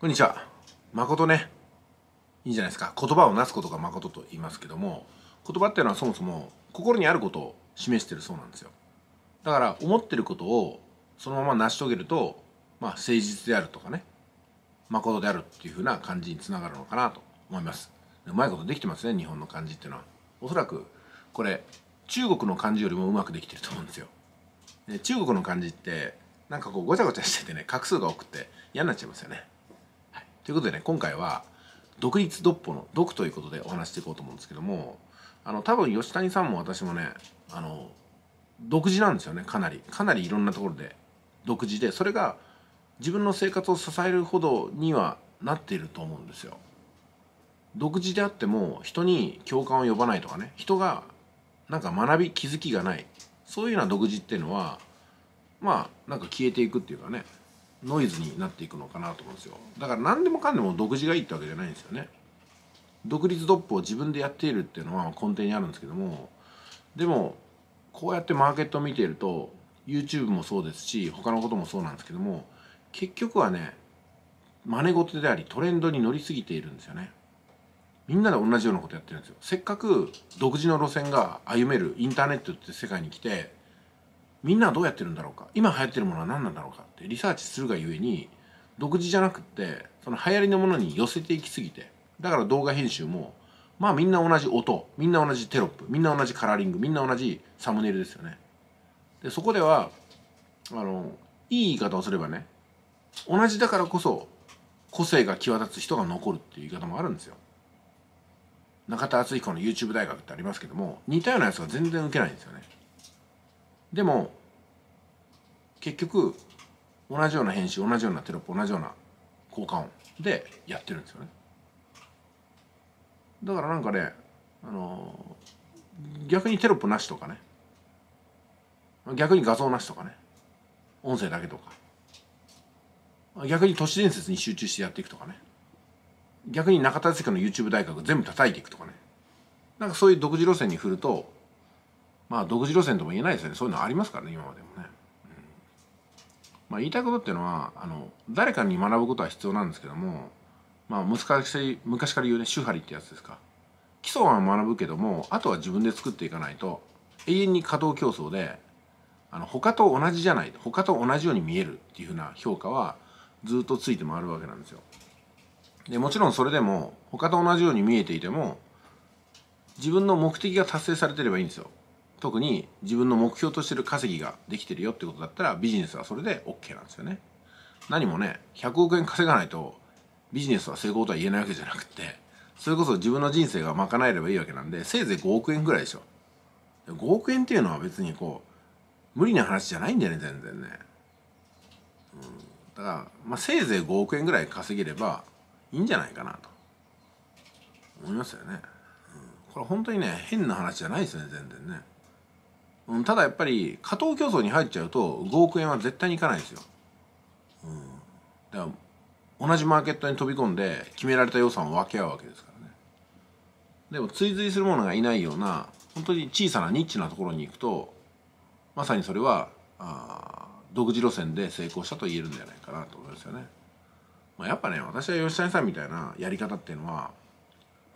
こんにちは。誠ね。いいじゃないですか。言葉をなすことが誠と言いますけども、言葉っていうのはそもそも心にあることを示してるそうなんですよ。だから思ってることをそのまま成し遂げると、まあ誠実であるとかね、誠であるっていう風な感じにつながるのかなと思います。うまいことできてますね、日本の漢字っていうのは。おそらく、これ、中国の漢字よりもうまくできてると思うんですよ。で中国の漢字って、なんかこうごちゃごちゃしててね、画数が多くて嫌になっちゃいますよね。ということでね今回は独立独歩の「独」ということでお話していこうと思うんですけどもあの多分吉谷さんも私もねあの独自なんですよねかなりかなりいろんなところで独自でそれが自分の生活を支えるほどにはなっていると思うんですよ。独自であっても人に共感を呼ばないとかね人がなんか学び気づきがないそういうような独自っていうのはまあなんか消えていくっていうかねノイズになっていくのかなと思うんですよだから何でもかんでも独自がいいってわけじゃないんですよね独立ドップを自分でやっているっていうのは根底にあるんですけどもでもこうやってマーケットを見ていると YouTube もそうですし他のこともそうなんですけども結局はね真似事でありトレンドに乗りすぎているんですよねみんなで同じようなことやってるんですよせっかく独自の路線が歩めるインターネットって世界に来てみんなはどうやってるんだろうか今流行ってるものは何なんだろうかってリサーチするがゆえに独自じゃなくってその流行りのものに寄せていきすぎてだから動画編集もまあみんな同じ音みんな同じテロップみんな同じカラーリングみんな同じサムネイルですよねでそこではあのいい言い方をすればね同じだからこそ個性が際立つ人が残るっていう言い方もあるんですよ中田敦彦の YouTube 大学ってありますけども似たようなやつが全然受けないんですよねでも結局同じような編集同じようなテロップ同じような効果音でやってるんですよねだからなんかねあの逆にテロップなしとかね逆に画像なしとかね音声だけとか逆に都市伝説に集中してやっていくとかね逆に中田敦彦の YouTube 大学全部叩いていくとかねなんかそういう独自路線に振るとまあ独自路線とも言えないですよねそういうのありますからね今までもね、うんまあ、言いたいことっていうのはあの誰かに学ぶことは必要なんですけどもまあい、昔から言うね手張りってやつですか基礎は学ぶけどもあとは自分で作っていかないと永遠に稼働競争であの他と同じじゃない他と同じように見えるっていうふうな評価はずっとついて回るわけなんですよ。でもちろんそれでも他と同じように見えていても自分の目的が達成されてればいいんですよ。特に自分の目標としてる稼ぎができてるよってことだったらビジネスはそれで OK なんですよね何もね100億円稼がないとビジネスは成功とは言えないわけじゃなくてそれこそ自分の人生が賄えればいいわけなんでせいぜい5億円ぐらいでしょ5億円っていうのは別にこう無理な話じゃないんだよね全然ね、うん、だから、まあ、せいぜい5億円ぐらい稼げればいいんじゃないかなと思いますよね、うん、これ本当にね変な話じゃないですよね全然ねうん、ただやっぱり加藤競争に入っちゃうと5億円は絶対にいかないですよ、うん、だから同じマーケットに飛び込んで決められた予算を分け合うわけですからねでも追随するものがいないような本当に小さなニッチなところに行くとまさにそれはあ独自路線で成功したと言えるんじゃないかなと思いますよね、まあ、やっぱね私は吉谷さんみたいなやり方っていうのは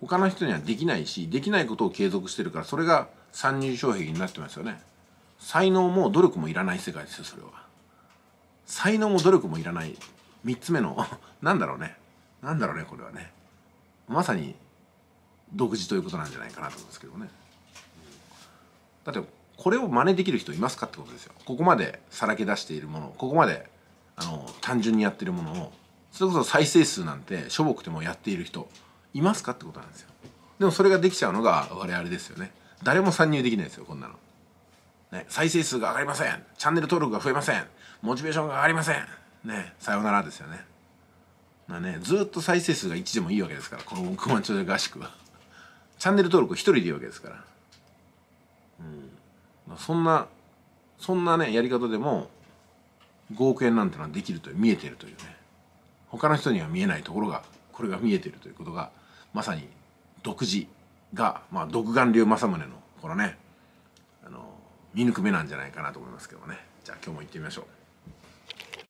他の人にはできないしできないことを継続してるからそれが参入障壁になってますよね才能も努力もいらない世界ですよそれは才能も努力もいらない3つ目の なんだろうねなんだろうねこれはねまさに独自ということなんじゃないかなと思うんですけどねだってこれを真似できる人いますかってことですよここまでさらけ出しているものここまであの単純にやってるものをそれこそ再生数なんてしょぼくてもやっている人いますかってことなんですよでもそれができちゃうのが我々ですよね誰も参入できないですよこんなの、ね、再生数が上がりませんチャンネル登録が増えませんモチベーションが上がりませんねさよならですよねまあねずっと再生数が1でもいいわけですからこの億万長者合宿はチャンネル登録1人でいいわけですからうんまあ、そんなそんなねやり方でも5億円なんてのはできると見えてるというね他の人には見えないところがこれが見えてるということがまさに独自が、まあ、独眼流政宗のこのねあの見抜く目なんじゃないかなと思いますけどねじゃあ今日も行ってみましょう。